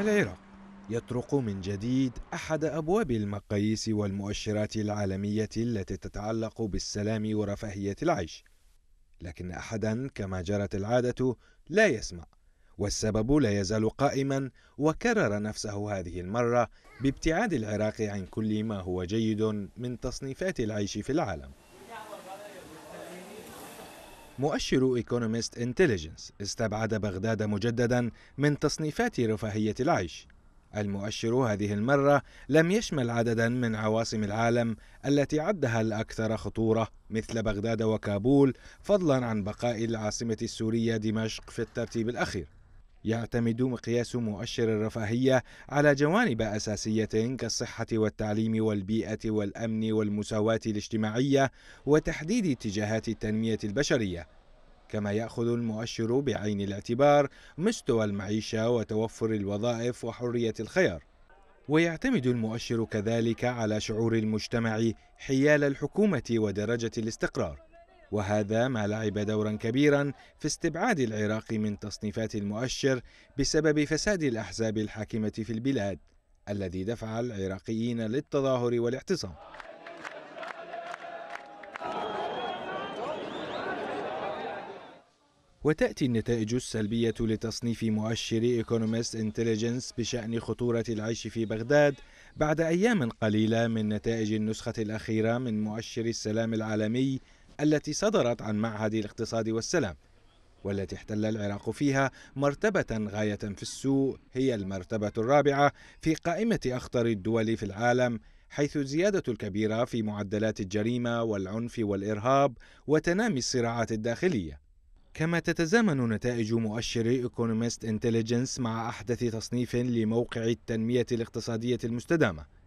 العراق يطرق من جديد احد ابواب المقاييس والمؤشرات العالميه التي تتعلق بالسلام ورفاهيه العيش لكن احدا كما جرت العاده لا يسمع والسبب لا يزال قائما وكرر نفسه هذه المره بابتعاد العراق عن كل ما هو جيد من تصنيفات العيش في العالم مؤشر ايكونومست انتليجنس استبعد بغداد مجددا من تصنيفات رفاهية العيش المؤشر هذه المرة لم يشمل عددا من عواصم العالم التي عدها الأكثر خطورة مثل بغداد وكابول فضلا عن بقاء العاصمة السورية دمشق في الترتيب الأخير يعتمد مقياس مؤشر الرفاهية على جوانب أساسية كالصحة والتعليم والبيئة والأمن والمساواة الاجتماعية وتحديد اتجاهات التنمية البشرية. كما يأخذ المؤشر بعين الاعتبار مستوى المعيشة وتوفر الوظائف وحرية الخيار. ويعتمد المؤشر كذلك على شعور المجتمع حيال الحكومة ودرجة الاستقرار. وهذا ما لعب دورا كبيرا في استبعاد العراق من تصنيفات المؤشر بسبب فساد الأحزاب الحاكمة في البلاد الذي دفع العراقيين للتظاهر والاعتصام وتأتي النتائج السلبية لتصنيف مؤشر إيكونومست انتليجنس بشأن خطورة العيش في بغداد بعد أيام قليلة من نتائج النسخة الأخيرة من مؤشر السلام العالمي التي صدرت عن معهد الاقتصاد والسلام والتي احتل العراق فيها مرتبة غاية في السوء هي المرتبة الرابعة في قائمة أخطر الدول في العالم حيث الزيادة الكبيرة في معدلات الجريمة والعنف والإرهاب وتنامي الصراعات الداخلية كما تتزامن نتائج مؤشر ايكونومست انتليجنس مع أحدث تصنيف لموقع التنمية الاقتصادية المستدامة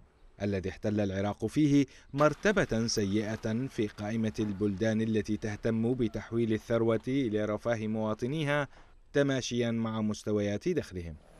الذي احتل العراق فيه مرتبة سيئة في قائمة البلدان التي تهتم بتحويل الثروة إلى رفاه مواطنيها تماشيا مع مستويات دخلهم